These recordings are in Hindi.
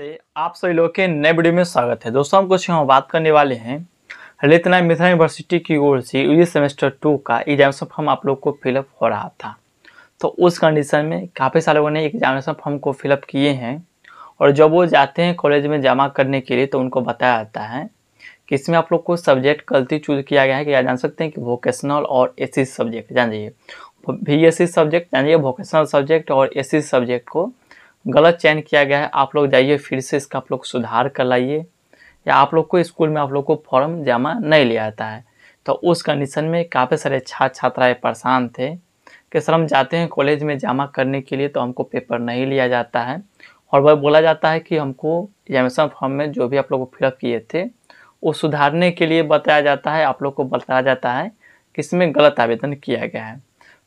नमस्ते आप सभी लोग के नए वीडियो में स्वागत है दोस्तों हम कुछ हम बात करने वाले हैं नायक मिथिला यूनिवर्सिटी की ओर से यू सेमेस्टर टू का एग्जामिनेशन फॉर्म आप लोग को फिलअप हो रहा था तो उस कंडीशन में काफ़ी सारे लोगों ने एग्जामिनेशन फॉर्म को फिलअप किए हैं और जब वो जाते हैं कॉलेज में जमा करने के लिए तो उनको बताया जाता है कि इसमें आप लोग को सब्जेक्ट गलती चूज किया गया है कि आप जान सकते हैं कि वोकेशनल और एस सब्जेक्ट जान जाइए बी तो सब्जेक्ट जान जाइए वोकेशनल सब्जेक्ट और एस सब्जेक्ट को गलत चयन किया गया है आप लोग जाइए फिर से इसका आप लोग सुधार कर लाइए या आप लोग को स्कूल में आप लोग को फॉर्म जमा नहीं लिया जाता है तो उस कंडीशन में काफ़ी सारे छात्र छात्राएँ परेशान थे कि सर हम जाते हैं कॉलेज में जमा करने के लिए तो हमको पेपर नहीं लिया जाता है और वह बोला जाता है कि हमको एग्जामेशन फॉर्म में जो भी आप लोग फिलअप किए थे वो सुधारने के लिए बताया जाता है आप लोग को बताया जाता है कि इसमें गलत आवेदन किया गया है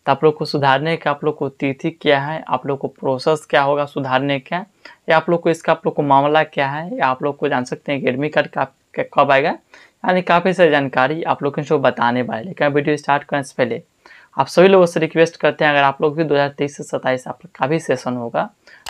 तो आप लोग को सुधारने का आप लोग को तिथि क्या है आप लोग को प्रोसेस क्या होगा सुधारने का या आप लोग को इसका आप लोग को मामला क्या है या आप लोग को जान सकते हैं कि एडमिट कार्ड कब आएगा यानी काफ़ी सारी जानकारी आप लोग को बताने वाले लेकिन वीडियो स्टार्ट करने से पहले आप सभी लोगों से रिक्वेस्ट करते हैं अगर आप लोग भी 2023 से सत्ताईस आप का भी सेशन होगा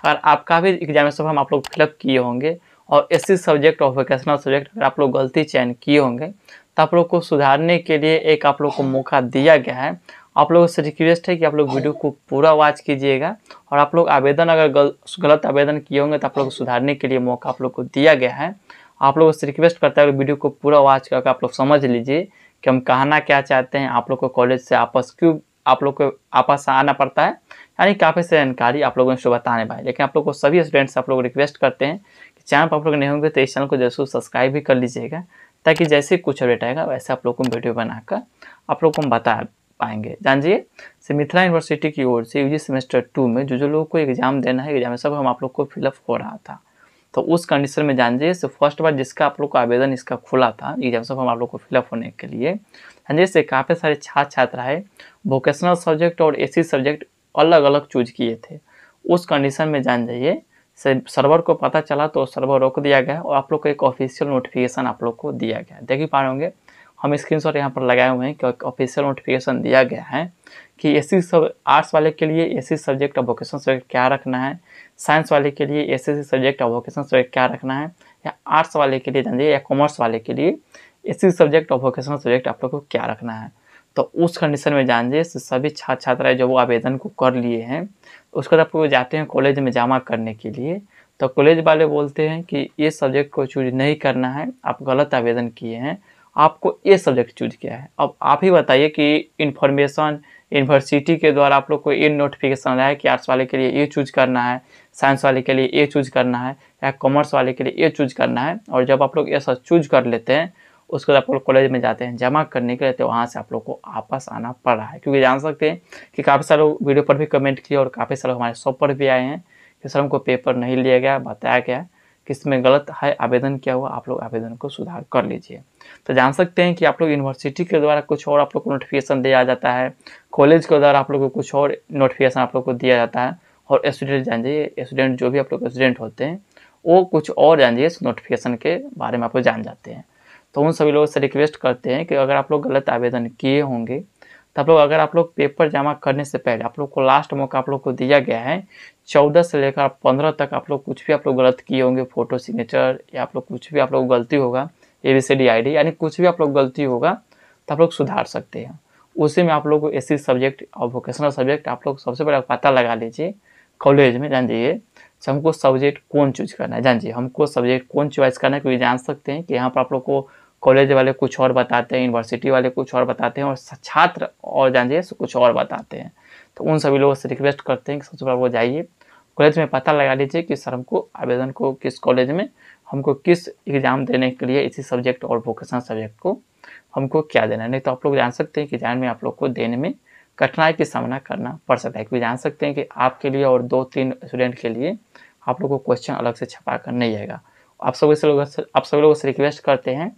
अगर आपका भी एग्जामिनेशन फॉर्म आप लोग फिलअप किए होंगे और एस सब्जेक्ट और वोकेशनल सब्जेक्ट अगर आप लोग गलती चयन किए होंगे तो आप लोग को सुधारने के लिए एक आप लोग को मौका दिया गया है आप लोगों से रिक्वेस्ट है कि आप लोग वीडियो हाँ। को पूरा वॉच कीजिएगा और आप लोग आवेदन अगर गल, गलत आवेदन किए होंगे तो आप लोग सुधारने के लिए मौका आप लोग को दिया गया है आप लोगों से रिक्वेस्ट करता है वीडियो को पूरा वॉच करके आप लोग समझ लीजिए कि हम कहना क्या चाहते हैं आप लोग को कॉलेज से आपस क्यों आप लोग को आपस आना पड़ता है यानी काफ़ी सारी जानकारी आप लोगों ने बताने भाई लेकिन आप लोग को सभी स्टूडेंट्स आप लोग रिक्वेस्ट करते हैं कि चैनल पर आप लोग नहीं होंगे तो इस चैनल को जरूर सब्सक्राइब भी कर लीजिएगा ताकि जैसे कुछ अपडेट आएगा वैसे आप लोग को वीडियो बनाकर आप लोग को हम बताए पाएंगे जान जाइए से मिथिला यूनिवर्सिटी की ओर से जी सेमेस्टर टू में जो जो लोग को एग्जाम देना है एग्जाम सब हम आप लोग को फिलअप हो रहा था तो उस कंडीशन में जान जाइए फर्स्ट बार जिसका आप लोग का आवेदन इसका खुला था एग्जाम सब हम आप लोग को फिलअप होने के लिए जान जाइए काफ़ी सारे छात्र छात्रा है वोकेशनल सब्जेक्ट और ए सब्जेक्ट अलग अलग चूज किए थे उस कंडीशन में जान जाइए से सर्वर को पता चला तो सर्वर रोक दिया गया और आप लोग को एक ऑफिशियल नोटिफिकेशन आप लोग को दिया गया देख ही पा रहे होंगे हम स्क्रीन शॉट यहाँ पर लगाए हुए हैं क्योंकि ऑफिशियल नोटिफिकेशन दिया गया है कि सी सब आर्ट्स वाले के लिए सी सब्जेक्ट और वोकेशन सब्जेक्ट क्या रखना है साइंस वाले के लिए एस सब्जेक्ट और वोकेशन सब्जेक्ट क्या रखना है या आर्ट्स वाले के लिए जानिए या कॉमर्स वाले के लिए सी सब्जेक्ट और वोकेशनल सब्जेक्ट आप लोग को क्या रखना है तो उस कंडीशन में जानिए तो सभी छात्र छात्राएं जो वो आवेदन को कर लिए हैं तो उसके बाद आप लोग जाते हैं कॉलेज में जमा करने के लिए तो कॉलेज वाले बोलते हैं कि ये सब्जेक्ट को चूज नहीं करना है आप गलत आवेदन किए हैं आपको ये सब्जेक्ट चूज किया है अब आप ही बताइए कि इन्फॉर्मेशन यूनिवर्सिटी के द्वारा आप लोग को ये नोटिफिकेशन आया है कि आर्ट्स वाले के लिए ये चूज करना है साइंस वाले के लिए ये चूज करना है या कॉमर्स वाले के लिए ये चूज करना है और जब आप लोग ये सब चूज कर लेते हैं उसके बाद आप लोग कॉलेज में जाते हैं जमा करने के लिए तो वहाँ से आप लोग को वापस आना पड़ रहा है क्योंकि जान सकते हैं कि काफ़ी सारे लोग वीडियो पर भी कमेंट किए और काफ़ी सारे हमारे शॉप पर भी आए हैं कि सर हमको पेपर नहीं लिया गया बताया गया किस्त में गलत है आवेदन किया हुआ आप लोग आवेदन को सुधार कर लीजिए तो जान सकते हैं कि आप लोग यूनिवर्सिटी के द्वारा कुछ और आप लोग को नोटिफिकेशन दिया जाता है कॉलेज के द्वारा आप लोग को कुछ और नोटिफिकेशन आप लोग को दिया जाता है और स्टूडेंट जान जाइए स्टूडेंट जो भी आप लोग स्टूडेंट होते हैं वो कुछ और जान जाइए इस नोटिफिकेशन के बारे में आप लोग जान जाते हैं तो उन सभी लोगों से रिक्वेस्ट करते हैं कि अगर आप लोग गलत आवेदन किए होंगे तो आप लोग अगर आप लोग पेपर जमा करने से पहले आप लोग को लास्ट मौका आप लोग को दिया गया है चौदह से लेकर पंद्रह तक आप लोग कुछ भी आप लोग गलत किए होंगे फोटो सिग्नेचर या आप लोग कुछ भी आप लोग गलती होगा A B C D I D यानी कुछ भी आप लोग गलती होगा तो आप लोग सुधार सकते हैं उसी में आप लोग को सी सब्जेक्ट और वोकेशनल सब्जेक्ट आप लोग सबसे पहले पता लगा लीजिए कॉलेज में जान जाइए हमको सब्जेक्ट कौन चूज करना है जान जी हमको सब्जेक्ट कौन चॉइस करना है क्योंकि जान सकते हैं कि यहाँ पर आप लोग को कॉलेज वाले कुछ और बताते हैं यूनिवर्सिटी वाले कुछ और बताते हैं और छात्र और जानिए कुछ और बताते हैं तो उन सभी लोगों से रिक्वेस्ट करते हैं कि सबसे पहले वो जाइए कॉलेज में पता लगा लीजिए कि सर हमको आवेदन को किस कॉलेज में हमको किस एग्ज़ाम देने के लिए इसी सब्जेक्ट और वोकेशनल सब्जेक्ट को हमको क्या देना है नहीं तो आप लोग जान सकते हैं कि एग्जाम में आप लोग को देने में कठिनाई का सामना करना पड़ सकता है क्योंकि जान सकते हैं कि आपके लिए और दो तीन स्टूडेंट के लिए आप लोग को क्वेश्चन अलग से छपा कर नहीं आएगा आप सभी से लोग आप सभी लोगों से रिक्वेस्ट करते हैं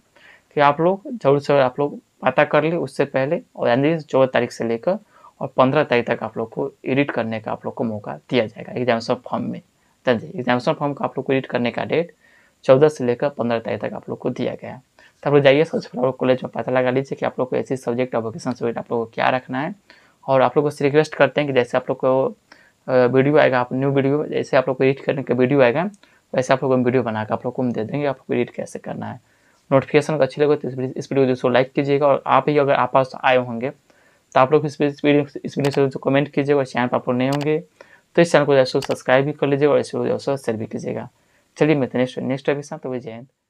कि आप लोग जरूर से आप लोग पता कर ले उससे पहले और यानी चौदह तारीख से लेकर और पंद्रह तारीख तक आप लोग को एडिट करने का आप लोग को मौका दिया जाएगा एग्जामेशन फॉर्म में समझिए एग्जामेशन फॉर्म का आप लोग को एडिट करने का डेट चौदह से लेकर पंद्रह तारीख तक आप लोग को दिया गया तो आप लोग जाइए सबसे पहले आप कॉलेज में पता लगा लीजिए कि आप लोग को ऐसी सब्जेक्ट और वोकेशन सब्जेक्ट आप लोग को क्या रखना है और आप लोग को रिक्वेस्ट करते हैं कि जैसे आप लोग को वीडियो आएगा आप न्यू वीडियो जैसे आप लोग को एडिट करने का वीडियो आएगा वैसे आप लोग को वीडियो बनाकर आप लोग को हम दे देंगे आप लोग को एडिट कैसे करना है नोटिफिकेशन अच्छी लगे तो इस वीडियो को लाइक कीजिएगा और आप ही अगर आप पास आए होंगे तो आप लोग इस वीडियो इस वीडियो से कमेंट कीजिएगा और चैनल पर आप लोग नए होंगे तो इस चैनल को जैसे सब्सक्राइब भी कर लीजिएगा और इस वीडियो शेयर भी कीजिएगा चलिए मैं नेक्स्ट नेक्स्ट एपिसोड साथ जय हिंद